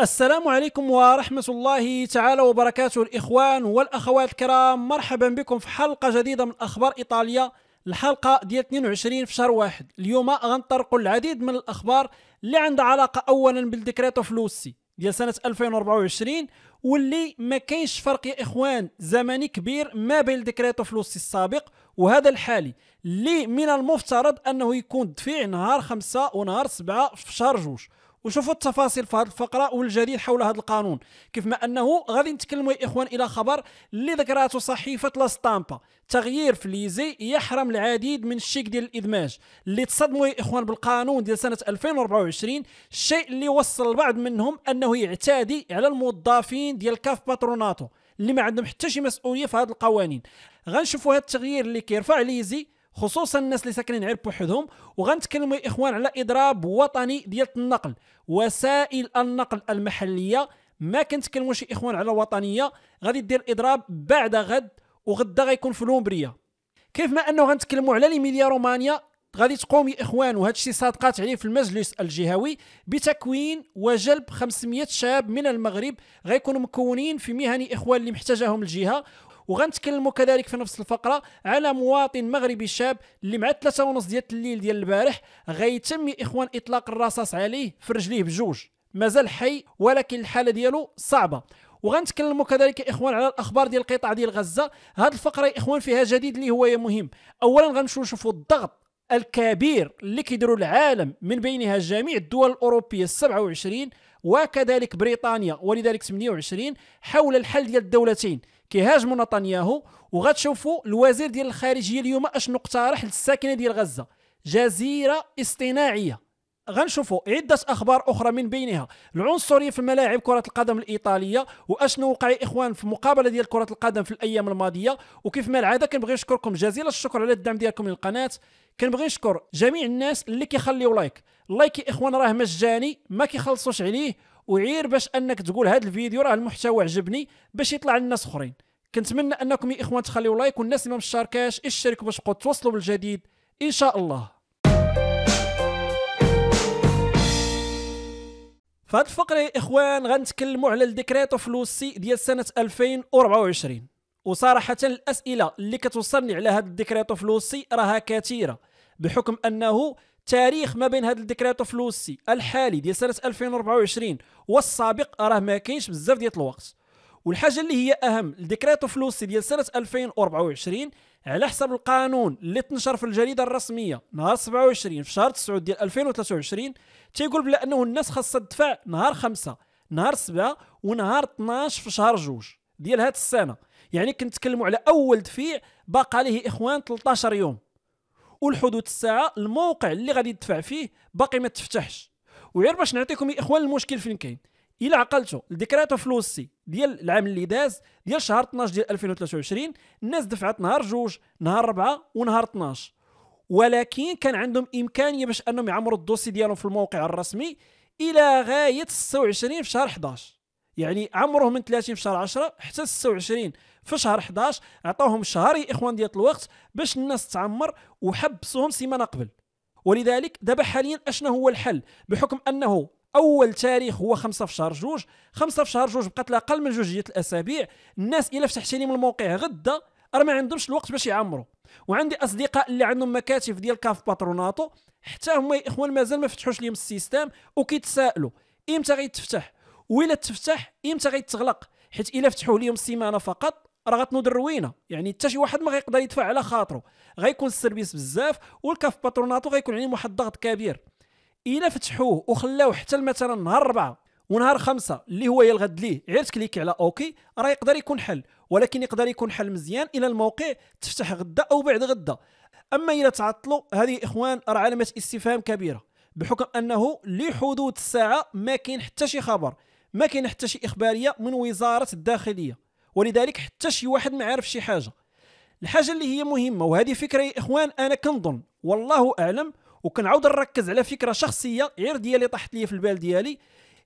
السلام عليكم ورحمة الله تعالى وبركاته الإخوان والأخوات الكرام مرحبا بكم في حلقة جديدة من أخبار إيطاليا الحلقة ديال 22 في شهر واحد اليوم غنطرقوا العديد من الأخبار اللي عندها علاقة أولا بالديكريتو فلوسي ديال سنة 2024 واللي ما كاينش فرق يا إخوان زمني كبير ما بين الديكريتو فلوسي السابق وهذا الحالي اللي من المفترض أنه يكون دفيع نهار خمسة ونهار سبعة في شهر جوج وشوفوا التفاصيل في هذه الفقره والجديد حول هذا القانون كيف ما انه غادي نتكلموا يا اخوان الى خبر اللي ذكرته صحيفه لا ستامبا تغيير في ليزي يحرم العديد من الشيك ديال الادماج اللي تصدموا يا اخوان بالقانون ديال سنه 2024 الشيء اللي وصل البعض منهم انه يعتادي على الموظفين ديال كاف باتروناتو اللي ما عندهم حتى شي مسؤوليه في هذه القوانين غنشوفوا هذا التغيير اللي كيرفع ليزي خصوصا الناس اللي ساكنين غير بوحدهم وغنتكلموا يا اخوان على اضراب وطني ديال النقل وسائل النقل المحليه ما كنتكلموش يا اخوان على وطنيه غادي دير اضراب بعد غد وغدا غيكون في لومبريا كيف ما انه غنتكلموا على ليميليا رومانيا غادي تقوم يا اخوان وهذا الشيء صادقات عليه في المجلس الجهوي بتكوين وجلب 500 شاب من المغرب غيكونوا مكونين في مهن اخوان اللي محتاجاهم الجهه وغنتكلموا كذلك في نفس الفقره على مواطن مغربي شاب اللي مع ثلاثة ونص ديال الليل ديال البارح غيتم يا اخوان اطلاق الرصاص عليه في رجليه بجوج مازال حي ولكن الحاله ديالو صعبه وغنتكلموا كذلك يا اخوان على الاخبار ديال القطاع ديال غزه هذه الفقره يا اخوان فيها جديد اللي هو مهم اولا غنمشيو نشوفوا الضغط الكبير اللي كيديروا العالم من بينها جميع الدول الاوروبيه 27 وكذلك بريطانيا ولذلك 28 حول الحل ديال الدولتين كيهاجموا نتنياهو وغتشوفوا الوزير ديال الخارجيه اليوم اشنو اقترح للساكنه ديال غزه جزيره اصطناعيه غنشوفوا عده اخبار اخرى من بينها العنصريه في ملاعب كره القدم الايطاليه واشنو وقع اخوان في مقابله ديال كره القدم في الايام الماضيه وكيف ما العاده كنبغي نشكركم جزيل الشكر على الدعم ديالكم للقناه كنبغي نشكر جميع الناس اللي كيخليو لايك اللايك يا اخوان راه مجاني ما كيخلصوش عليه وعير باش انك تقول هذا الفيديو راه المحتوى عجبني باش يطلع للناس اخرين كنتمنى انكم يا اخوان تخليو لايك والناس اللي ما مشاركاش اشتركوا باش تقدروا توصلوا بالجديد ان شاء الله في هذه الفقره يا اخوان غنتكلموا على الديكريتو فلوسي ديال سنه 2024 وصراحه الاسئله اللي كتوصلني على هذا الديكريتو فلوسي راها كثيره بحكم انه التاريخ ما بين هذا الديكريتو فلوسي الحالي ديال سنه 2024 والسابق راه ما كاينش بزاف ديال الوقت والحاجه اللي هي اهم الديكريتو فلوسي ديال سنه 2024 على حسب القانون اللي تنشر في الجريده الرسميه نهار 27 في شهر 9 ديال 2023 تيقول بلا انه الناس خاصها تدفع نهار 5 نهار 7 ونهار 12 في شهر جوج ديال هاد السنه يعني كنتكلموا على اول تدفيع باقى عليه اخوان 13 يوم والحدود الساعه الموقع اللي غادي تدفع فيه باقي ما تفتحش وغير باش نعطيكم يا اخوان المشكل فين كاين الا عقلتو الديكريتو فلوسي ديال العام اللي داز ديال شهر 12 ديال 2023 الناس دفعت نهار جوج نهار ربعة ونهار 12 ولكن كان عندهم امكانيه باش انهم يعمروا الدوسي ديالهم في الموقع الرسمي الى غايه 26 في شهر 11 يعني عمرهم من 30 في شهر 10 حتى 26 في شهر 11 عطاهم شهر يا اخوان ديال الوقت باش الناس تعمر وحبسوهم سيمانه قبل ولذلك دابا حاليا اشنا هو الحل بحكم انه اول تاريخ هو خمسة في شهر جوج خمسة في شهر جوج بقات اقل من جوج ديال الاسابيع الناس الا فتحتي لهم الموقع غدا راه ما عندهمش الوقت باش يعمروا وعندي اصدقاء اللي عندهم مكاتب ديال كاف باتروناتو حتى هما يا اخوان مازال ما فتحوش لهم السيستم وكيتسائلوا امتى غيتفتح ويلا تفتح إمتى غيتغلق حيت إلا فتحوا اليوم السيمانة فقط راه غتنوض الروينه يعني حتى شي واحد ما غيقدر يدفع على خاطره غيكون السيرفيس بزاف والكاف باتروناتو غيكون عليهم واحد الضغط كبير الا فتحوه وخلاوه حتى مثلا نهار أربعة ونهار خمسة اللي هو يلغد ليه غير تكليك على اوكي راه يقدر يكون حل ولكن يقدر يكون حل مزيان الى الموقع تفتح غدا او بعد غدا اما الى تعطلوا هذه اخوان راه علامه استفهام كبيره بحكم انه لحدود الساعه ما كاين حتى شي خبر ما كاين حتى شي اخباريه من وزاره الداخليه ولذلك حتى شي واحد ما عارف شي حاجه الحاجه اللي هي مهمه وهذه فكره يا اخوان انا كنظن والله اعلم وكنعاود نركز على فكره شخصيه غير ديالي طاحت لي في البال ديالي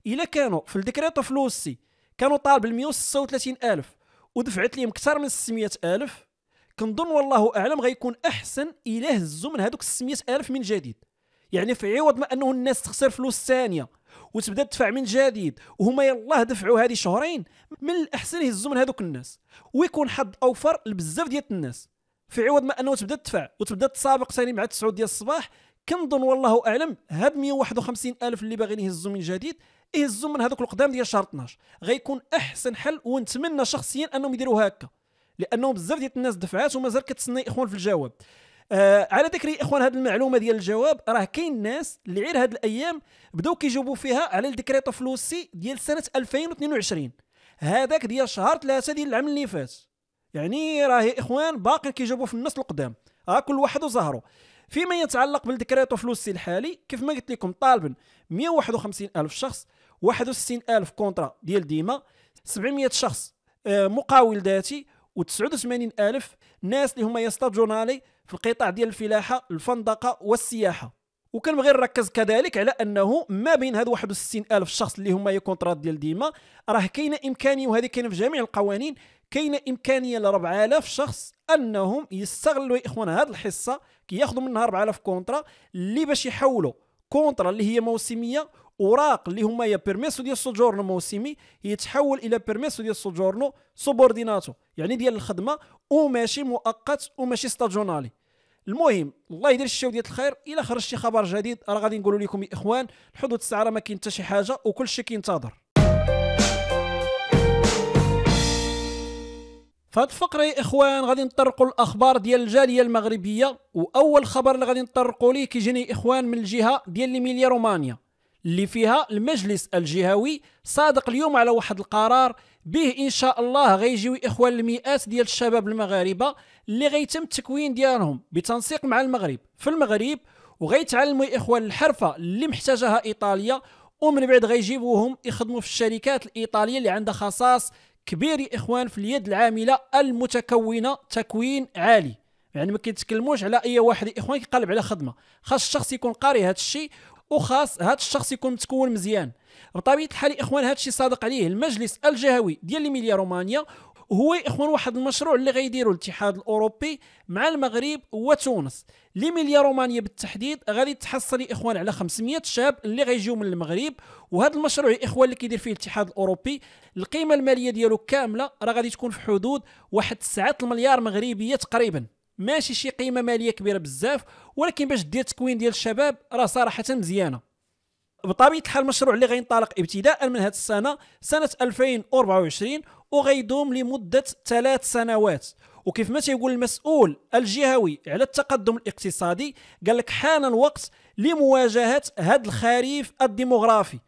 الا كانوا في الديكريتو فلوسي كانوا طالب ال 136 الف ودفعت لهم اكثر من 600 الف كنظن والله اعلم غيكون احسن الا هزوا من هذوك 600 الف من جديد يعني في عوض ما انه الناس تخسر فلوس ثانيه وتبدا تدفع من جديد وهما يلاه دفعوا هذه شهرين من الاحسن يهزوا من هذوك الناس ويكون حظ اوفر لبزاف ديال الناس في عوض ما انه تبدا تدفع وتبدا تسابق ثاني مع 9 ديال الصباح كنظن والله اعلم هاد 151 الف اللي باغيين يهزوا من جديد يهزوا من هذوك القدام ديال شهر 12 غيكون احسن حل ونتمنى شخصيا انهم يديروا هكا لانه بزاف ديال الناس دفعات ومازال كتسنى اخوان في الجواب آه على ذكر اخوان هذه المعلومه ديال الجواب راه كاين ناس اللي غير هذه الايام بداو كيجاوبوا فيها على الديكريتو فلوسي ديال سنه 2022 هذاك ديال شهر ثلاثة ديال العام اللي فات يعني راه اخوان باقي كيجاوبوا في النص القدام ها كل واحد وزهره فيما يتعلق بالديكريتو فلوسي الحالي كيف ما قلت لكم طالبا 151 الف شخص 61 الف كونترا ديال ديما 700 شخص آه، مقاول ذاتي و89 ألف ناس اللي هما يستاجونالي في القطاع ديال الفلاحة الفندقة والسياحة وكنبغي نركز كذلك على انه ما بين هاد 61 الف شخص اللي هما يكونترات ديال ديما راه كاينه امكانيه وهذه كاينه في جميع القوانين كاينه امكانيه ل 4000 شخص انهم يستغلوا يا اخوان هاد الحصه كياخذوا منها 4000 كونترا اللي باش يحولوا كونترا اللي هي موسميه اوراق اللي هما يا بيرميسو ديال سوجورنو موسمي يتحول الى بيرميسو ديال سوجورنو سوبورديناتو يعني ديال الخدمه وماشي مؤقت وماشي ستاجونالي المهم الله يدير الشاو ديال الخير الا خرج شي خبر جديد راه غادي نقولوا لكم يا اخوان الحدود الساعه ما كاين حتى شي حاجه وكل شيء كينتظر فهاد الفقرة يا إخوان غادي نطرقوا الأخبار ديال الجالية المغربية وأول خبر اللي غادي نطرقوا ليه كيجيني إخوان من الجهة ديال ليميليا رومانيا اللي فيها المجلس الجهوي صادق اليوم على واحد القرار به ان شاء الله غيجيو اخوان المئات ديال الشباب المغاربه اللي غيتم التكوين ديالهم بتنسيق مع المغرب في المغرب وغيتعلموا اخوان الحرفه اللي محتاجها ايطاليا ومن بعد غيجيبوهم يخدموا في الشركات الايطاليه اللي عندها خصاص كبير يا اخوان في اليد العامله المتكونه تكوين عالي يعني ما كيتكلموش على اي واحد يا اخوان كيقلب على خدمه خاص الشخص يكون قاري هذا الشيء وخاص هذا الشخص يكون متكون مزيان بطبيعه الحال الاخوان هذا الشيء صادق عليه المجلس الجهوي ديال ليميليا رومانيا هو اخوان واحد المشروع اللي غيديروا الاتحاد الاوروبي مع المغرب وتونس ليميليا رومانيا بالتحديد غادي تحصل يا اخوان على 500 شاب اللي غيجيو من المغرب وهذا المشروع يا اخوان اللي كيدير فيه الاتحاد الاوروبي القيمه الماليه ديالو كامله راه غادي تكون في حدود واحد 9 المليار مغربيه تقريبا ماشي شي قيمه ماليه كبيره بزاف ولكن باش دير تكوين ديال الشباب راه صراحه مزيانه بطبيعه الحال المشروع اللي غينطلق ابتداء من هذه السنه سنه 2024 وغيدوم لمده ثلاث سنوات وكيف ما تيقول المسؤول الجهوي على التقدم الاقتصادي قال لك حان الوقت لمواجهه هذا الخريف الديموغرافي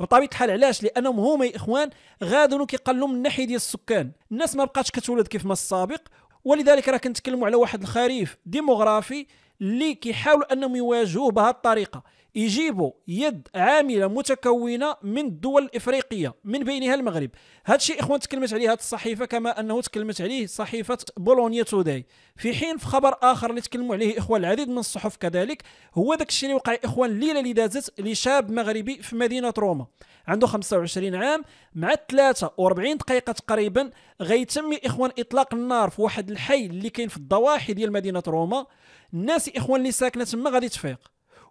بطبيعه الحال علاش لانهم هما يا اخوان غادوا كيقلوا من الناحيه ديال السكان الناس ما بقاتش كتولد كيف ما السابق ولذلك راه كنتكلموا على واحد الخريف ديموغرافي اللي كيحاولوا انهم يواجهوه بهذه الطريقه يجيبوا يد عامله متكونه من الدول الافريقيه من بينها المغرب هذا الشيء اخوان تكلمت عليه هذه الصحيفه كما انه تكلمت عليه صحيفه بولونيا توداي في حين في خبر اخر اللي تكلموا عليه اخوان العديد من الصحف كذلك هو داك الشيء اللي وقع اخوان الليله اللي دازت لشاب مغربي في مدينه روما عنده 25 عام مع 43 دقيقه تقريبا غيتم اخوان اطلاق النار في واحد الحي اللي كاين في الضواحي ديال مدينه روما الناس اخوان اللي ساكنه تما غادي تفيق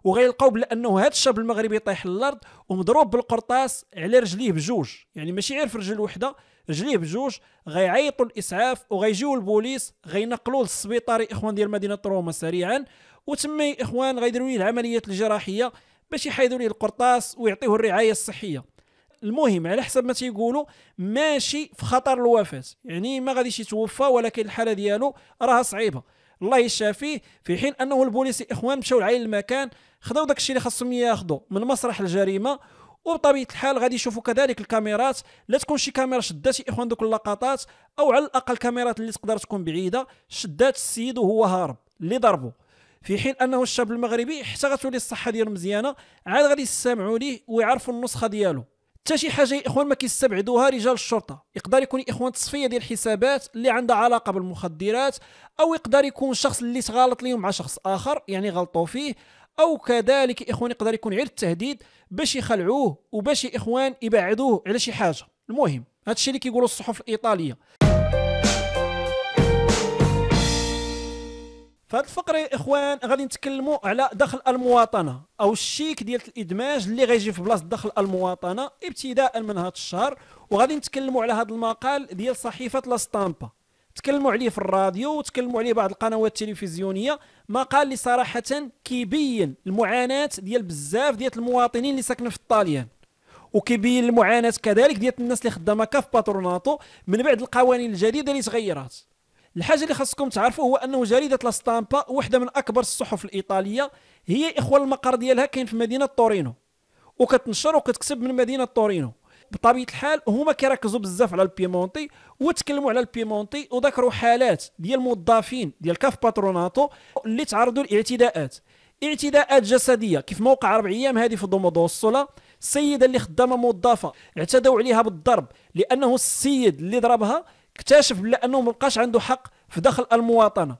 وغيلقاو بانه هذا الشاب المغربي طايح للارض ومضروب بالقرطاس على رجليه بجوج يعني ماشي غير في رجل وحده رجليه بجوج غيعيطوا الاسعاف وغيجيو البوليس غينقلوه للسبيطار اخوان ديال مدينه روما سريعا وتما اخوان غيديروا ليه العمليات الجراحيه باش يحيدوا ليه القرطاس ويعطيه الرعايه الصحيه المهم على حسب ما تيقولوا ماشي في خطر الوفاه يعني ما غاديش يتوفى ولكن الحاله ديالو راها صعيبه الله يشافيه في حين انه البوليس اخوان مشاو لعين المكان خداو داكشي اللي خاصهم ياخذوا من مسرح الجريمه وبطبيعه الحال غادي يشوفوا كذلك الكاميرات لا تكون شي كاميرا شدات اخوان دوك اللقطات او على الاقل كاميرات اللي تقدر تكون بعيده شدات السيد وهو هارب اللي ضربه في حين انه الشاب المغربي حتى غتولي الصحه ديالو مزيانه عاد غادي يستمعوا ليه ويعرفوا النسخه ديالو حتى شي حاجه يا اخوان ما كيستبعدوها رجال الشرطه يقدر يكون اخوان تصفيه ديال الحسابات اللي عندها علاقه بالمخدرات او يقدر يكون شخص اللي تغالط ليهم مع شخص اخر يعني غلطوا فيه او كذلك اخوان يقدر يكون غير التهديد باش يخلعوه وباش اخوان يبعدوه على شي حاجه المهم هادشي اللي كيقولوا الصحف الايطاليه فهاد الفقره يا اخوان غادي نتكلموا على دخل المواطنه او الشيك ديال الادماج اللي غيجي في بلاصه دخل المواطنه ابتداء من هذا الشهر وغادي نتكلموا على هذا المقال ديال صحيفه لا ستامبا تكلموا عليه في الراديو وتكلموا عليه بعض القنوات التلفزيونيه مقال اللي صراحه كيبين المعاناه ديال بزاف ديال المواطنين اللي ساكنين في الطاليان وكيبين المعاناه كذلك ديال الناس اللي خدامه كاف باتروناتو من بعد القوانين الجديده اللي تغيرات الحاجه اللي خاصكم تعرفوا هو انه جريده لا ستامبا واحده من اكبر الصحف الايطاليه هي اخوه المقر ديالها كاين في مدينه تورينو وكتنشر وكتكسب من مدينه تورينو بطبيعه الحال هما كيركزوا بزاف على البيمونتي وتكلموا على البيمونتي وذكروا حالات ديال الموظفين ديال كاف باتروناتو اللي تعرضوا لاعتداءات اعتداءات جسديه كيف موقع اربع ايام هذه في دومودو الصولا السيده اللي خدامه موظفه اعتدوا عليها بالضرب لانه السيد اللي ضربها اكتشف بلا انه مابقاش عنده حق في داخل المواطنه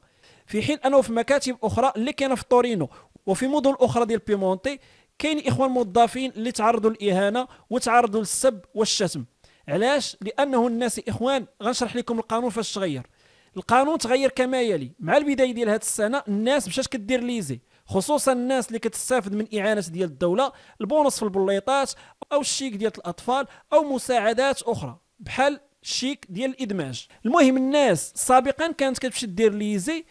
في حين انه في مكاتب اخرى اللي كاينه في تورينو وفي مدن اخرى ديال بيمونتي كاين اخوان موظفين اللي تعرضوا للاهانه وتعرضوا للسب والشتم علاش لانه الناس اخوان غنشرح لكم القانون فاش تغير القانون تغير كما يلي مع البدايه ديال هذه السنه الناس مشات كدير ليزي خصوصا الناس اللي كتستافد من اعانه ديال الدوله البونص في البليطات او الشيك ديال الاطفال او مساعدات اخرى بحال شيك ديال الادماج المهم الناس سابقا كانت كتمشي دير ليزي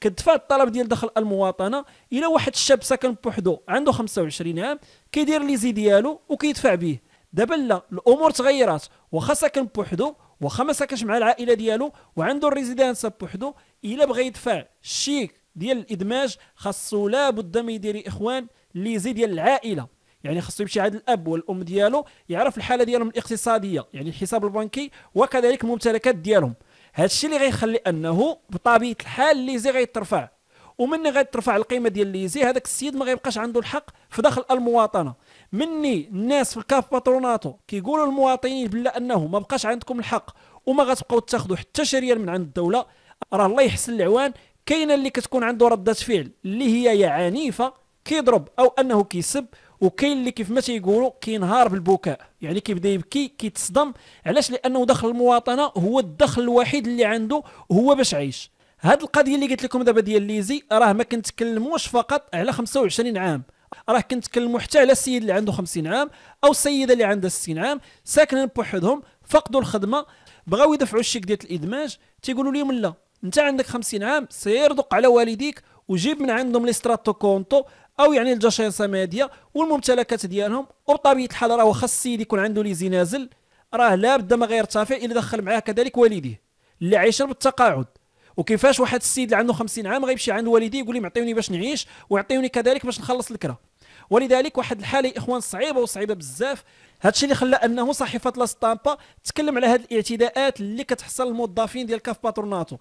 كتدفع الطلب ديال دخل المواطنه الى واحد الشاب ساكن بوحدو عنده 25 عام كيدير ليزي ديالو وكيدفع به دابا لا الامور تغيرات واخا ساكن بوحدو واخا ما ساكنش مع العائله ديالو وعنده الريزيدانس بوحدو الا بغى يدفع الشيك ديال الادماج خاصو لابد ما يدير اخوان ليزي ديال العائله يعني خاصو يمشي عند الاب والام ديالو يعرف الحاله ديالهم الاقتصاديه يعني الحساب البنكي وكذلك الممتلكات ديالهم هذا الشيء اللي غيخلي انه بطبيعه الحال الليزي غيترفع ومني غيترفع القيمه ديال الليزي هذاك السيد ما غيبقاش عنده الحق في داخل المواطنه مني الناس في الكاف باتروناتو كيقولوا للمواطنين بلا انه ما بقاش عندكم الحق وما غتبقاو تاخذوا حتى شي من عند الدوله راه الله يحسن العوان كاينه اللي كتكون عنده رده فعل اللي هي يا عنيفه كيضرب او انه كيسب وكاين اللي كيف ما تيقولوا كينهار بالبكاء يعني كيبدا يبكي كيتصدم علاش لانه دخل المواطنه هو الدخل الوحيد اللي عنده هو باش عايش هاد القضيه اللي قلت لكم دابا ديال ليزي راه ما كنتكلموش فقط على 25 عام راه كنتكلموا حتى على السيد اللي عنده 50 عام او السيده اللي عندها 60 عام ساكنين بوحدهم فقدوا الخدمه بغاو يدفعوا الشيك ديال الادماج تيقولوا لهم لا انت عندك 50 عام سير دق على والديك وجيب من عندهم لي ستراتو كونتو او يعني الجشايصه ماديه والممتلكات ديالهم وبطبيعه الحال راه خاص السيد يكون عنده لي زنازل راه لا بد ما غيرتفع الا دخل معاه كذلك والديه اللي عايش بالتقاعد وكيفاش واحد السيد اللي عنده 50 عام غيمشي عند والديه يقول لي معطيوني باش نعيش ويعطيوني كذلك باش نخلص الكره ولذلك واحد الحاله يا اخوان صعيبه وصعيبه بزاف هادشي اللي خلى انه صحيفه لا تكلم على هاد الاعتداءات اللي كتحصل للموظفين ديال كاف باتروناتو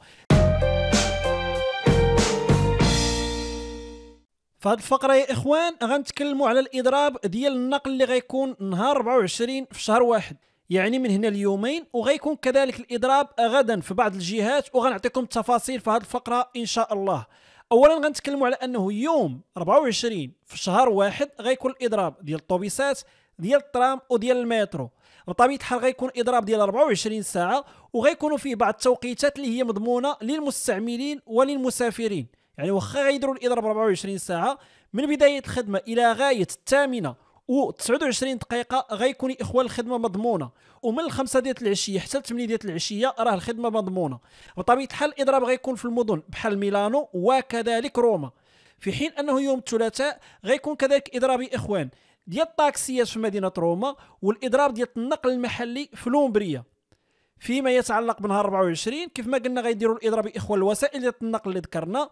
في هذه الفقره يا اخوان غنتكلموا على الاضراب ديال النقل اللي غيكون نهار 24 في شهر واحد يعني من هنا ليومين وغيكون كذلك الاضراب غدا في بعض الجهات وغنعطيكم التفاصيل في هذه الفقره ان شاء الله اولا غنتكلموا على انه يوم 24 في شهر واحد غيكون الاضراب ديال الطوبيسات ديال الترام وديال المترو بطبيعه الحال غيكون اضراب ديال 24 ساعه وغيكونوا فيه بعض التوقيتات اللي هي مضمونه للمستعملين وللمسافرين يعني واخا غيديروا الاضراب 24 ساعه من بدايه الخدمه الى غايه الثامنه و 29 دقيقة غيكون اخوان الخدمة مضمونة ومن الخمسة ديال العشية حتى الثمانية ديال العشية راه الخدمة مضمونة بطبيعة الحال الاضراب غيكون في المدن بحال ميلانو وكذلك روما في حين انه يوم الثلاثاء غيكون كذلك اضرابي اخوان ديال الطاكسيات في مدينه روما والاضراب ديال النقل المحلي في لومبريا فيما يتعلق بنهار 24 كيف ما قلنا غيديروا الاضراب اخوان الوسائل ديال النقل اللي ذكرنا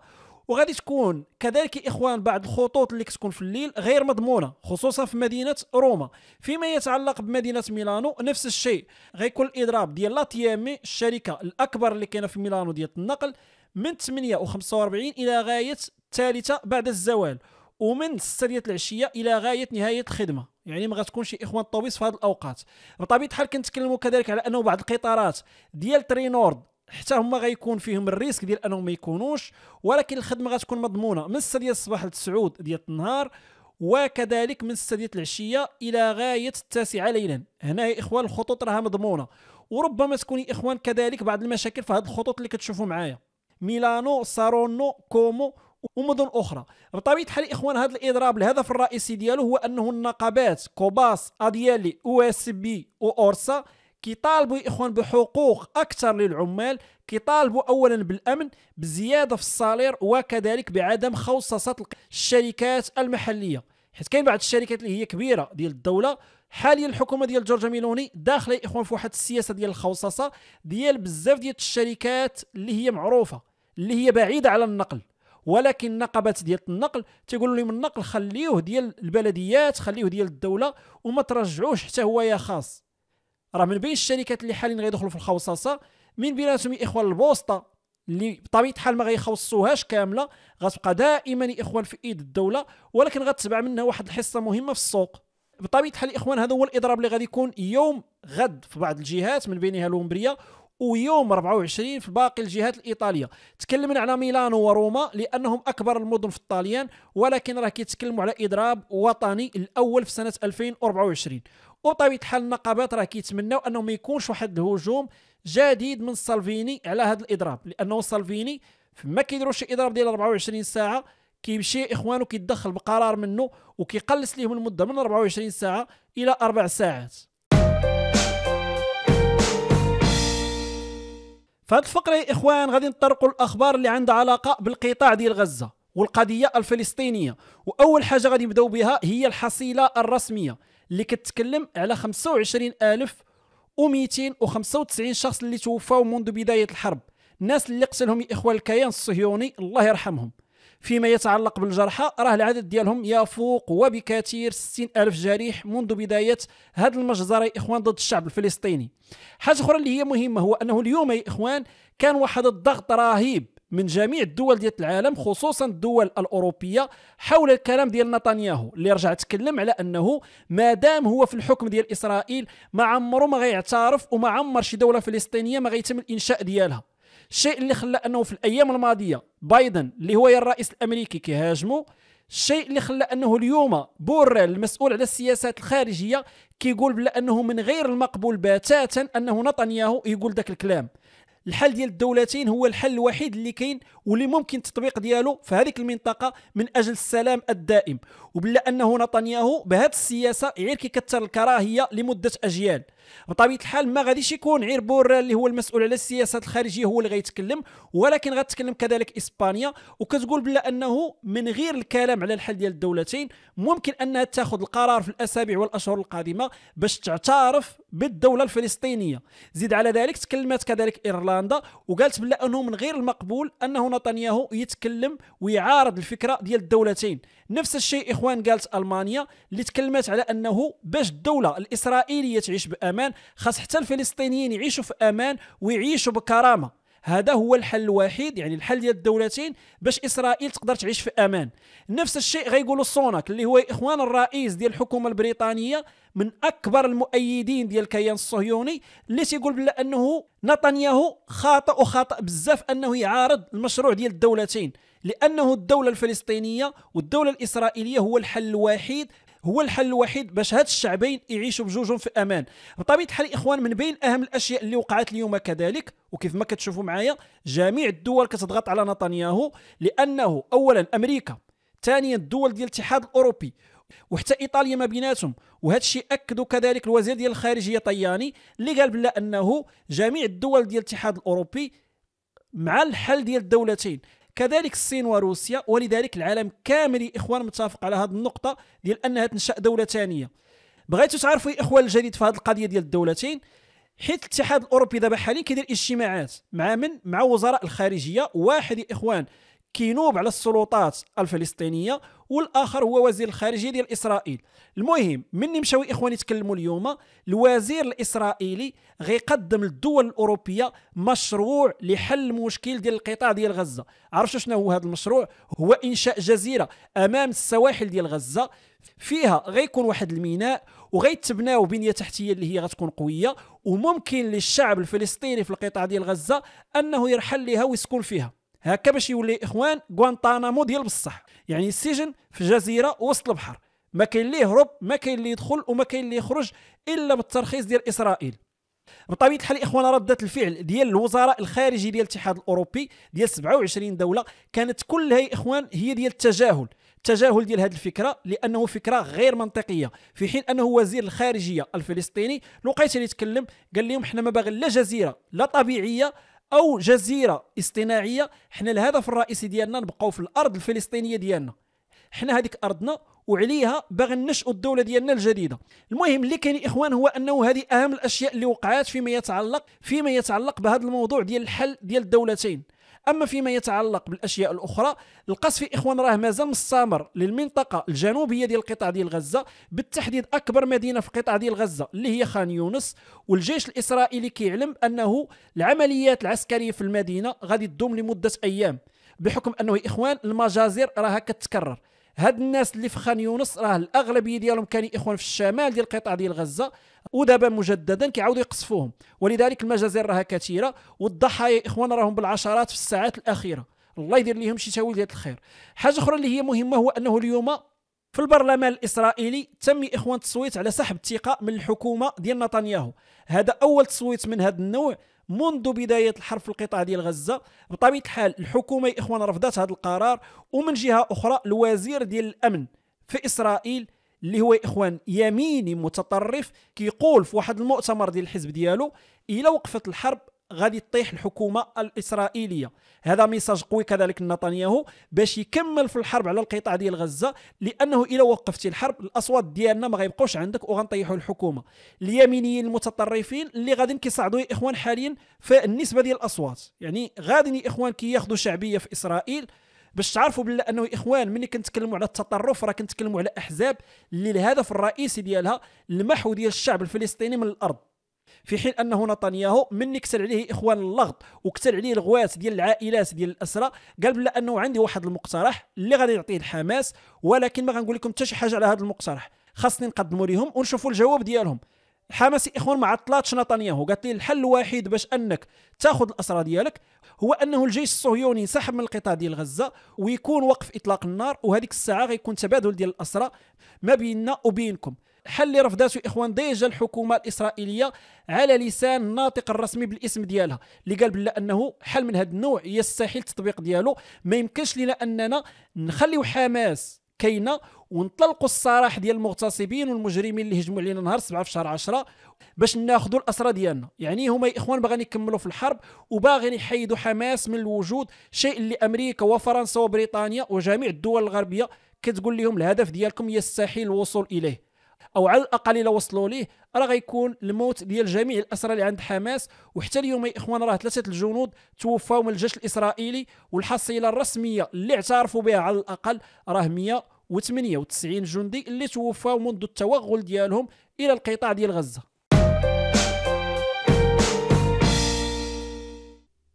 وغادي تكون كذلك اخوان بعض الخطوط اللي كتكون في الليل غير مضمونه خصوصا في مدينه روما فيما يتعلق بمدينه ميلانو نفس الشيء غيكون الاضراب ديال لاتيامي الشركه الاكبر اللي كاينه في ميلانو ديال النقل من 8 و 45 الى غايه الثالثه بعد الزوال ومن 6 ديال العشيه الى غايه نهايه الخدمه يعني ما غتكونش اخوان الطويس في هذه الاوقات بطبيعه الحال كنتكلموا كذلك على انه بعض القطارات ديال ترينورد حتى هما غيكون فيهم الريسك ديال انهم ما يكونوش ولكن الخدمه غتكون مضمونه من 6 ديال الصباح ل 9 ديال النهار وكذلك من 6 ديال العشيه الى غايه التاسعه ليلا هنا يا اخوان الخطوط راها مضمونه وربما تكون يا اخوان كذلك بعض المشاكل في هذه الخطوط اللي كتشوفوا معايا ميلانو سارونو كومو ومدن اخرى بطبيعه الحال اخوان هذا الاضراب الهدف الرئيسي ديالو هو انه النقابات كوباس اديالي او اس بي واورسا كيطالبوا الاخوان بحقوق اكثر للعمال كيطالبوا اولا بالامن بزياده في الصالير وكذلك بعدم خوصصه الشركات المحليه حيت كاين بعض الشركات اللي هي كبيره ديال الدوله حاليا الحكومه ديال جورج ميلوني داخله الاخوان في واحد السياسه ديال الخوصصه ديال بزاف ديال الشركات اللي هي معروفه اللي هي بعيده على النقل ولكن نقبات ديال النقل تيقولوا لهم النقل خليوه ديال البلديات خليوه ديال الدوله وما ترجعوش حتى هو يا خاص راه من بين الشركات اللي حاليا غيدخلوا في الخوصصه من بيناتهم اخوان البوسطه اللي بطبيعه الحال ما غيخوصوهاش كامله غتبقى دائما اخوان في ايد الدوله ولكن غتبع منها واحد الحصه مهمه في السوق بطبيعه الحال الاخوان اخوان هذا هو الاضراب اللي غادي يكون يوم غد في بعض الجهات من بينها لومبريا ويوم 24 في باقي الجهات الايطاليه تكلمنا على ميلانو وروما لانهم اكبر المدن في الطاليان ولكن راه كيتكلموا على اضراب وطني الاول في سنه 2024 وطبيعة الحال النقابات راه كيتمناو انه ما يكونش واحد الهجوم جديد من سالفيني على هذا الاضراب لانه سالفيني ما كيديروش اضراب ديال 24 ساعه كيمشي اخوانه كيتدخل بقرار منه وكيقلص ليهم المده من 24 ساعه الى اربع ساعات فهاد الفقره يا اخوان غادي نطرقوا الاخبار اللي عندها علاقه بالقطاع ديال غزه والقضيه الفلسطينيه واول حاجه غادي نبداو بها هي الحصيله الرسميه اللي كتكلم على 25295 شخص اللي توفاو منذ بدايه الحرب الناس اللي قتلهم اخوان الكيان الصهيوني الله يرحمهم فيما يتعلق بالجرحى راه العدد ديالهم يفوق وبكثير 60 ألف جريح منذ بداية هذه المجزرة يا إخوان ضد الشعب الفلسطيني حاجة أخرى اللي هي مهمة هو أنه اليوم يا إخوان كان واحد الضغط رهيب من جميع الدول ديال العالم خصوصا الدول الاوروبيه حول الكلام ديال نتنياهو اللي رجع تكلم على انه ما دام هو في الحكم ديال اسرائيل ما عمره ما غيعترف وما عمر شي دوله فلسطينيه ما غيتم الانشاء ديالها الشيء اللي خلى انه في الايام الماضيه بايدن اللي هو الرئيس الامريكي كيهاجمو الشيء اللي خلى انه اليوم بوريل المسؤول على السياسات الخارجيه كيقول بلا انه من غير المقبول بتاتا انه نتنياهو يقول ذاك الكلام الحل ديال الدولتين هو الحل الوحيد اللي كاين واللي ممكن التطبيق ديالو في هذيك المنطقه من اجل السلام الدائم وبلا انه نتنياهو بهذه السياسه غير كيكثر الكراهيه لمده اجيال بطبيعه الحال ما غاديش يكون بور اللي هو المسؤول على السياسات الخارجيه هو اللي غيتكلم ولكن غتكلم كذلك اسبانيا وكتقول بلا انه من غير الكلام على الحل ديال الدولتين ممكن انها تاخذ القرار في الاسابيع والاشهر القادمه باش تعترف بالدوله الفلسطينيه زيد على ذلك تكلمت كذلك ايرلندا وقالت بلا انه من غير المقبول انه نتنياهو يتكلم ويعارض الفكره ديال الدولتين نفس الشيء اخوان قالت المانيا اللي تكلمت على انه باش الدوله الاسرائيليه تعيش بامان خاص حتى الفلسطينيين يعيشوا في امان ويعيشوا بكرامه هذا هو الحل الوحيد يعني الحل ديال الدولتين باش اسرائيل تقدر تعيش في امان نفس الشيء غيقولوا سوناك اللي هو اخوان الرئيس ديال الحكومه البريطانيه من اكبر المؤيدين ديال الكيان الصهيوني اللي تيقول بلا انه نتنياهو خاطئ وخاطئ بزاف انه يعارض المشروع ديال الدولتين لأنه الدولة الفلسطينية والدولة الإسرائيلية هو الحل الوحيد هو الحل الوحيد باش هاد الشعبين يعيشوا بجوجهم في امان بطبيعه الحال الاخوان من بين اهم الاشياء اللي وقعت اليوم كذلك وكيف ما كتشوفوا معايا جميع الدول كتضغط على نتنياهو لانه اولا امريكا ثانيا الدول ديال الاتحاد الاوروبي وحتى ايطاليا ما بيناتهم وهذا الشيء اكدوا كذلك الوزير ديال الخارجيه طياني اللي قال بلا انه جميع الدول ديال الاتحاد الاوروبي مع الحل ديال الدولتين كذلك الصين وروسيا ولذلك العالم كامل يا اخوان متفق على هذه النقطه ديال انها تنشا دوله ثانيه بغيتو تعرفوا يا اخوان الجديد في هذه القضيه ديال الدولتين حيت الاتحاد الاوروبي دابا حاليا كيدير اجتماعات مع من مع وزراء الخارجيه واحد يا اخوان كينوب على السلطات الفلسطينيه والاخر هو وزير الخارجيه ديال اسرائيل المهم مني مشاو اخواني تكلموا اليوم الوزير الاسرائيلي غيقدم للدول الاوروبيه مشروع لحل المشكل ديال القطاع ديال غزه عرفتوا شنو هو هذا المشروع هو انشاء جزيره امام السواحل ديال غزه فيها غيكون واحد الميناء وغيتبناو بنيه تحتيه اللي هي غتكون قويه وممكن للشعب الفلسطيني في القطاع ديال غزه انه يرحل لها ويسكن فيها هكا باش يولي اخوان غوانتانامو ديال بصح يعني السجن في جزيره وسط البحر ما كاين اللي يهرب ما كاين اللي يدخل وما كاين اللي يخرج الا بالترخيص ديال اسرائيل بطبيعه الحال اخوان رده الفعل ديال الوزراء الخارجي ديال الاتحاد الاوروبي ديال 27 دوله كانت كلها يا اخوان هي ديال التجاهل التجاهل ديال هذه الفكره لانه فكره غير منطقيه في حين انه وزير الخارجيه الفلسطيني لقيت اللي يتكلم قال لهم حنا ما باغي لا جزيره لا طبيعيه او جزيره اصطناعيه حنا الهدف الرئيسي ديالنا نبقاو في الارض الفلسطينيه ديالنا حنا هذيك ارضنا وعليها باغي ننشئوا الدوله ديالنا الجديده المهم اللي كاين اخوان هو انه هذه اهم الاشياء اللي وقعات فيما يتعلق فيما يتعلق بهذا الموضوع ديال الحل ديال الدولتين اما فيما يتعلق بالاشياء الاخرى القصف اخوان راه مازال مستمر للمنطقه الجنوبيه ديال القطاع ديال غزه بالتحديد اكبر مدينه في القطاع ديال غزه اللي هي خان يونس والجيش الاسرائيلي كيعلم انه العمليات العسكريه في المدينه غادي تدوم لمده ايام بحكم انه اخوان المجازر راها كتكرر هاد الناس اللي في خان يونس راه الاغلبيه ديالهم كانوا اخوان في الشمال ديال القطاع ديال غزه ودابا مجددا كيعاودوا يقصفوهم ولذلك المجازر راها كثيره والضحايا اخوان راهم بالعشرات في الساعات الاخيره الله يدير لهم شي تاويل ديال الخير حاجه اخرى اللي هي مهمه هو انه اليوم في البرلمان الاسرائيلي تم اخوان التصويت على سحب الثقه من الحكومه ديال نتنياهو هذا اول تصويت من هذا النوع منذ بدايه الحرب في القطاع ديال غزه بطبيعه الحال الحكومه يا اخوان رفضت هذا القرار ومن جهه اخرى الوزير ديال الامن في اسرائيل اللي هو اخوان يميني متطرف كيقول في واحد المؤتمر ديال الحزب ديالو الا وقفت الحرب غادي تطيح الحكومه الاسرائيليه هذا ميساج قوي كذلك نتنياهو باش يكمل في الحرب على القطاع ديال غزه لانه الا وقفتي الحرب الاصوات ديالنا ما غيبقوش عندك وغنطيحوا الحكومه اليمينيين المتطرفين اللي غادي كيصعدوا يا اخوان حاليا في النسبه ديال الاصوات يعني غادي اخوان كياخذوا شعبيه في اسرائيل باش تعرفوا بلي انه اخوان ملي كنتكلموا على التطرف راه كنتكلموا على احزاب اللي الهدف الرئيسي ديالها المحو ديال الشعب الفلسطيني من الارض في حين انه نتنياهو من كسر عليه اخوان اللغط وكسر عليه الغوات ديال العائلات ديال الاسرى قال بلا انه عندي واحد المقترح اللي غادي يعطيه الحماس ولكن ما غنقول لكم حتى شي حاجه على هذا المقترح خاصني نقدموا ليهم ونشوفوا الجواب ديالهم حماس اخوان ما عطلاتش نتنياهو قالت لي الحل الوحيد باش انك تاخذ الاسرى ديالك هو انه الجيش الصهيوني سحب من القطاع ديال غزه ويكون وقف اطلاق النار وهذيك الساعه غيكون تبادل ديال الاسرى ما بيننا وبينكم حل رفضاته اخوان ديجا الحكومه الاسرائيليه على لسان الناطق الرسمي بالاسم ديالها اللي قال بلا انه حل من هذا النوع يستحيل التطبيق ديالو ما يمكنش لنا اننا نخليو حماس كاينه ونطلقوا الصراح ديال المغتصبين والمجرمين اللي هجموا علينا نهار 7 في شهر 10 باش ناخذوا الاسرى ديالنا يعني هما الاخوان باغيين يكملوا في الحرب وباغيين يحيدوا حماس من الوجود شيء اللي امريكا وفرنسا وبريطانيا وجميع الدول الغربيه كتقول لهم الهدف ديالكم يستحيل الوصول اليه او على الاقل الا وصلوا ليه راه غيكون الموت ديال جميع الاسرى اللي عند حماس وحتى اليوم يا اخوان راه ثلاثه الجنود توفاو من الجيش الاسرائيلي والحصيله الرسميه اللي اعترفوا بها على الاقل راه 198 جندي اللي توفاو منذ التوغل ديالهم الى القطاع ديال غزه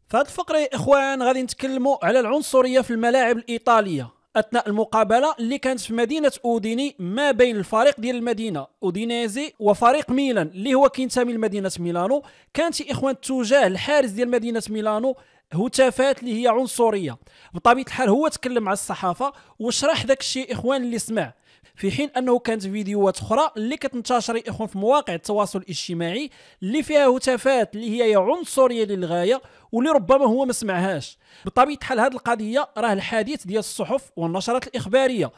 في الفقرة يا إخوان غادي نتكلموا على العنصرية في الملاعب الإيطالية اثناء المقابله اللي كانت في مدينه اوديني ما بين الفريق ديال المدينه اودينيزي وفريق ميلان اللي هو كينتمي لمدينه ميلانو كانت اخوان تجاه الحارس ديال مدينه ميلانو هتافات اللي هي عنصريه بطبيعه الحال هو تكلم مع الصحافه وشرح داك الشيء اخوان اللي سمع في حين انه كانت فيديوهات اخرى اللي كتنتشر يا اخوان في مواقع التواصل الاجتماعي اللي فيها هتافات اللي هي عنصريه للغايه واللي ربما هو ما سمعهاش بطبيعه الحال هذه القضيه راه الحديث ديال الصحف والنشرات الاخباريه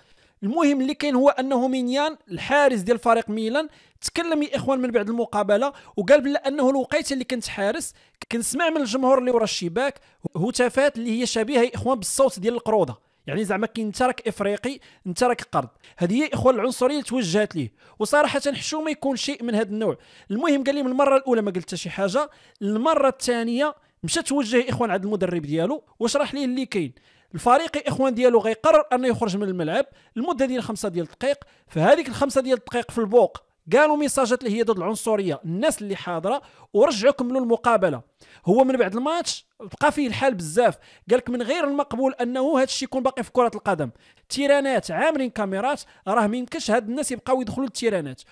المهم اللي كاين هو انه مينيان الحارس ديال فريق ميلان تكلم يا اخوان من بعد المقابله وقال بلا انه الوقيته اللي كنت حارس كنسمع من الجمهور اللي ورا الشباك هتافات اللي هي شبيهه يا اخوان بالصوت ديال القروضه يعني زعما كاين انت راك افريقي انت راك قرض هذه هي اخوان العنصريه اللي توجهت ليه وصراحه حشو ما يكون شيء من هذا النوع المهم قال لي من المره الاولى ما قلت حتى شي حاجه المره الثانيه مشى توجه اخوان عند المدرب ديالو وشرح ليه اللي كاين الفريق الاخوان ديالو غيقرر انه يخرج من الملعب المده ديال خمسة ديال الدقائق فهذيك الخمسة ديال الدقائق في البوق قالوا ميساجات اللي هي ضد العنصريه الناس اللي حاضره ورجعوا كملوا المقابله هو من بعد الماتش بقى فيه الحال بزاف قال لك من غير المقبول انه هذا الشيء يكون باقي في كره القدم تيرانات عاملين كاميرات راه ما يمكنش هاد الناس يبقاو يدخلوا للتيرانات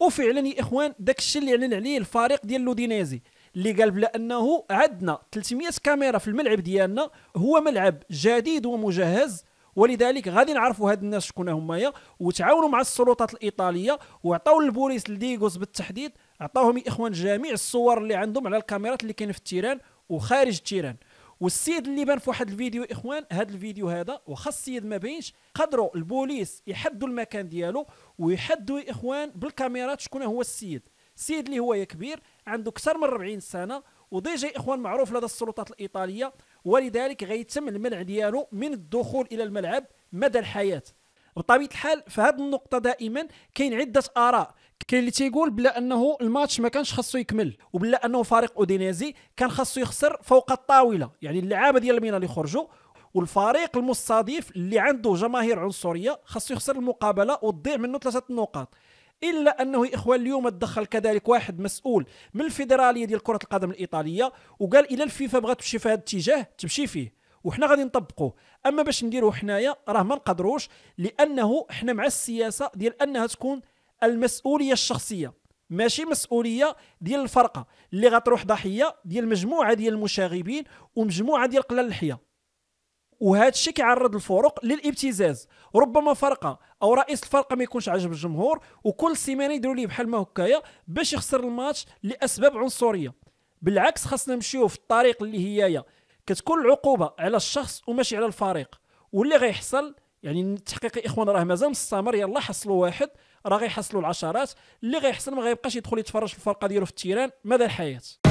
وفعلا يا اخوان داك الشيء اللي اعلن عليه الفريق ديال لودينيزي اللي قال بلا انه عندنا 300 كاميرا في الملعب ديالنا هو ملعب جديد ومجهز ولذلك غادي نعرفوا هاد الناس شكون هما وتعاونوا مع السلطات الايطاليه وعطاو البوليس لديغوس بالتحديد عطاوهم يا اخوان جميع الصور اللي عندهم على الكاميرات اللي كاين في التيران وخارج التيران والسيد اللي بان في واحد الفيديو اخوان هذا الفيديو هذا وخا السيد ما بينش قدروا البوليس يحدوا المكان ديالو ويحدوا اخوان بالكاميرات شكون هو السيد السيد اللي هو يا كبير عنده اكثر من 40 سنه وديجا اخوان معروف لدى السلطات الايطاليه ولذلك غيتم المنع ديالو من الدخول الى الملعب مدى الحياه بطبيعه الحال في هذه النقطه دائما كاين عده اراء كاين اللي تيقول بلا انه الماتش ما كانش خاصو يكمل وبلا انه فريق اودينيزي كان خاصو يخسر فوق الطاوله يعني اللعابه ديال المينا اللي خرجوا والفريق المستضيف اللي عنده جماهير عنصريه خاصو يخسر المقابله وتضيع منه ثلاثه نقاط الا انه يا اخوان اليوم تدخل كذلك واحد مسؤول من الفيدراليه ديال كره القدم الايطاليه وقال الى الفيفا بغات تمشي في هذا الاتجاه تمشي فيه وحنا غادي نطبقوه اما باش نديروه حنايا راه ما نقدروش لانه حنا مع السياسه ديال انها تكون المسؤوليه الشخصيه ماشي مسؤوليه ديال الفرقه اللي غتروح ضحيه ديال مجموعه ديال المشاغبين ومجموعه ديال قلال الحياه وهذا الشيء كيعرض الفرق للابتزاز ربما فرقه او رئيس الفرقه ما يكونش عاجب الجمهور وكل سيمانه يديروا ليه بحال ما هكايا باش يخسر الماتش لاسباب عنصريه بالعكس خاصنا نمشيو في الطريق اللي هيايا كتكون العقوبه على الشخص وماشي على الفريق واللي غيحصل يعني التحقيق الاخوان راه مازال مستمر يلا حصلوا واحد راه غيحصلوا العشرات اللي غيحصل ما غيبقاش يدخل يتفرج في الفرقه ديالو في التيران مدى الحياه